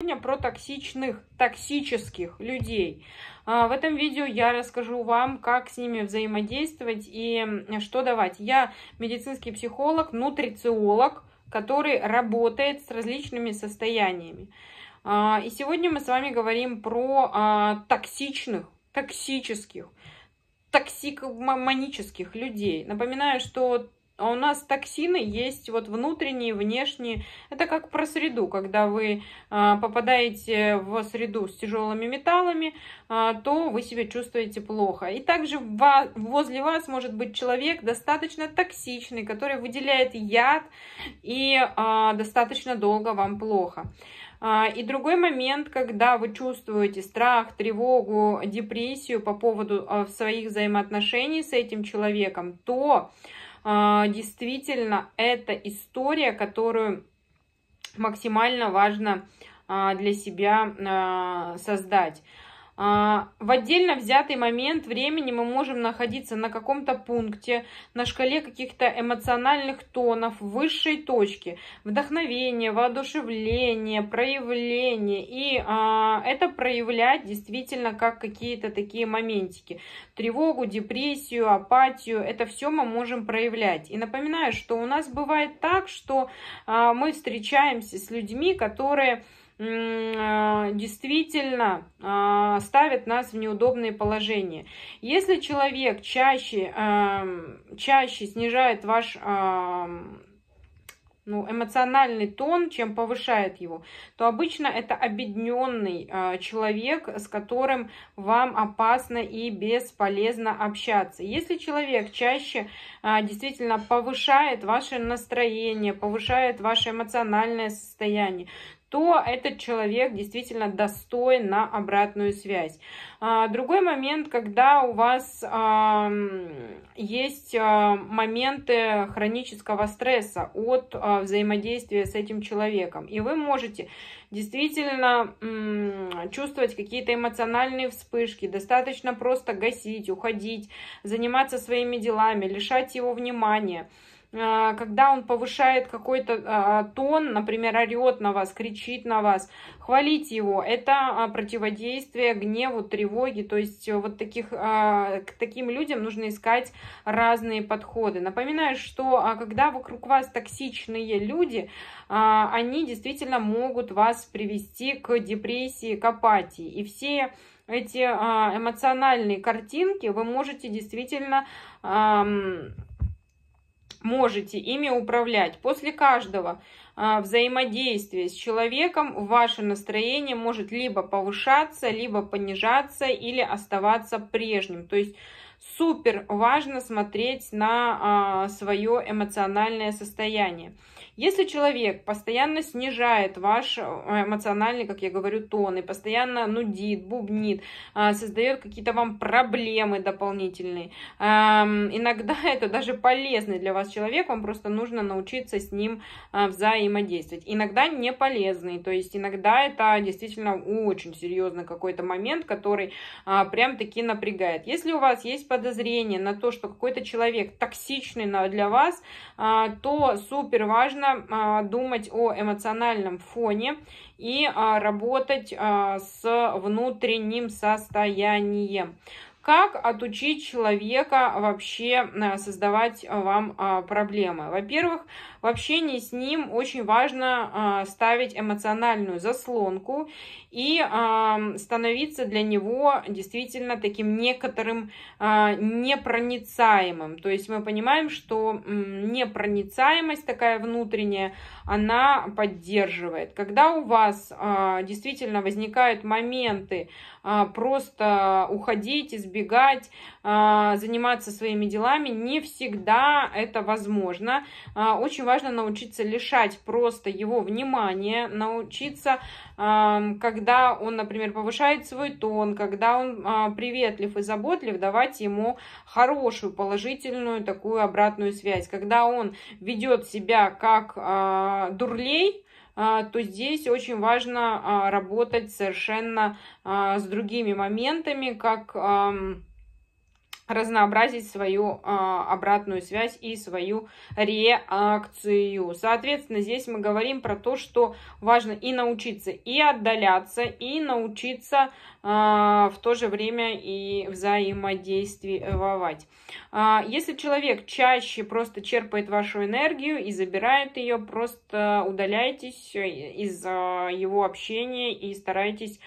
Сегодня про токсичных, токсических людей. А, в этом видео я расскажу вам, как с ними взаимодействовать и что давать. Я медицинский психолог, нутрициолог, который работает с различными состояниями. А, и сегодня мы с вами говорим про а, токсичных, токсических токсикоманических людей. Напоминаю, что а у нас токсины есть вот внутренние, внешние. Это как про среду. Когда вы а, попадаете в среду с тяжелыми металлами, а, то вы себя чувствуете плохо. И также возле вас может быть человек достаточно токсичный, который выделяет яд и а, достаточно долго вам плохо. И другой момент, когда вы чувствуете страх, тревогу, депрессию по поводу своих взаимоотношений с этим человеком, то а, действительно, это история, которую максимально важно а, для себя а, создать. А, в отдельно взятый момент времени мы можем находиться на каком-то пункте, на шкале каких-то эмоциональных тонов, высшей точки, вдохновение, воодушевление, проявление И а, это проявлять действительно как какие-то такие моментики. Тревогу, депрессию, апатию, это все мы можем проявлять. И напоминаю, что у нас бывает так, что а, мы встречаемся с людьми, которые а, действительно а, ставит нас в неудобные положения. Если человек чаще, эм, чаще снижает ваш ну, эмоциональный тон, чем повышает его, то обычно это обедненный э, а, человек, с которым вам опасно и бесполезно общаться. Если человек чаще э, действительно повышает ваше настроение, повышает ваше эмоциональное состояние, то этот человек действительно достоин на обратную связь. А, другой момент, когда у вас есть а, моменты хронического стресса от а, взаимодействия с этим человеком, и вы можете действительно чувствовать какие-то эмоциональные вспышки, достаточно просто гасить, уходить, заниматься своими делами, лишать его внимания. А, когда он повышает какой-то а, тон, например, орет на вас, кричит на вас, хвалите его. Это а, противодействие гневу, тревоге. То есть э, вот таких, к таким людям нужно искать разные подходы. Напоминаю, что когда вокруг вас токсичные люди, они действительно могут вас привести к депрессии, к апатии. И все эти эмоциональные картинки вы можете действительно можете ими управлять. После каждого а, взаимодействия с человеком ваше настроение может либо повышаться, либо понижаться или оставаться прежним. То есть супер важно смотреть на а, свое эмоциональное состояние. Если человек постоянно снижает ваш э, эмоциональный, как я говорю, тон и постоянно нудит, бубнит, а, создает какие-то вам проблемы дополнительные, иногда это даже полезный для вас человек, вам просто нужно научиться с ним а, взаимодействовать. Иногда не полезный, то есть иногда это действительно очень серьезный какой-то момент, который а, прям-таки напрягает. Если у вас есть подозрение на то, что какой-то человек токсичный для вас, то супер важно нужно а, думать о эмоциональном фоне и а, работать а, с внутренним состоянием. Как отучить человека вообще э, создавать э, вам э, проблемы? Во-первых, в общении с ним очень важно ставить эмоциональную заслонку и становиться для него действительно таким некоторым непроницаемым. То есть мы понимаем, что непроницаемость такая внутренняя, она поддерживает. Когда у вас действительно возникают моменты просто уходить, избегать, избегать, а, заниматься своими делами. Не всегда это возможно. А, очень важно научиться лишать просто его внимания, научиться, когда он, например, повышает свой тон, когда он а, приветлив и заботлив, давать ему хорошую, положительную такую обратную связь. Когда он ведет себя как дурлей, а, то здесь очень важно а, работать совершенно а, с другими моментами, как разнообразить свою а, обратную связь и свою реакцию. Соответственно, здесь мы говорим про то, что важно и научиться и отдаляться, и научиться а, в то же время и взаимодействовать. А, если человек чаще просто черпает вашу энергию и забирает ее, просто удаляйтесь из а, его общения и старайтесь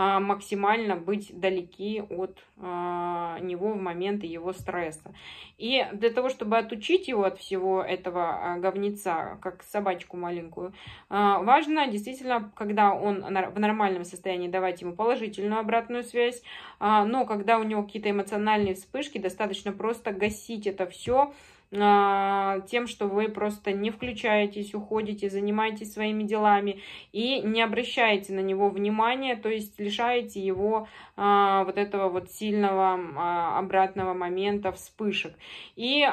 а, максимально быть далеки от а, него в моменты его стресса. И для того, чтобы отучить его от всего этого а, говнеца, как собачку маленькую, важно действительно, когда он в нормальном состоянии, давать ему положительную обратную связь, но когда у него какие-то эмоциональные вспышки, достаточно просто гасить это все, а, тем, что вы просто не включаетесь, уходите, занимаетесь своими делами и не обращаете на него внимания, то есть лишаете его а, вот этого вот сильного а, обратного момента вспышек. И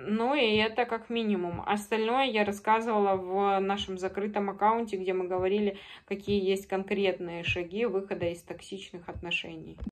ну и это как минимум. Остальное я рассказывала в нашем закрытом аккаунте, где мы говорили, какие есть конкретные шаги выхода из токсичных отношений.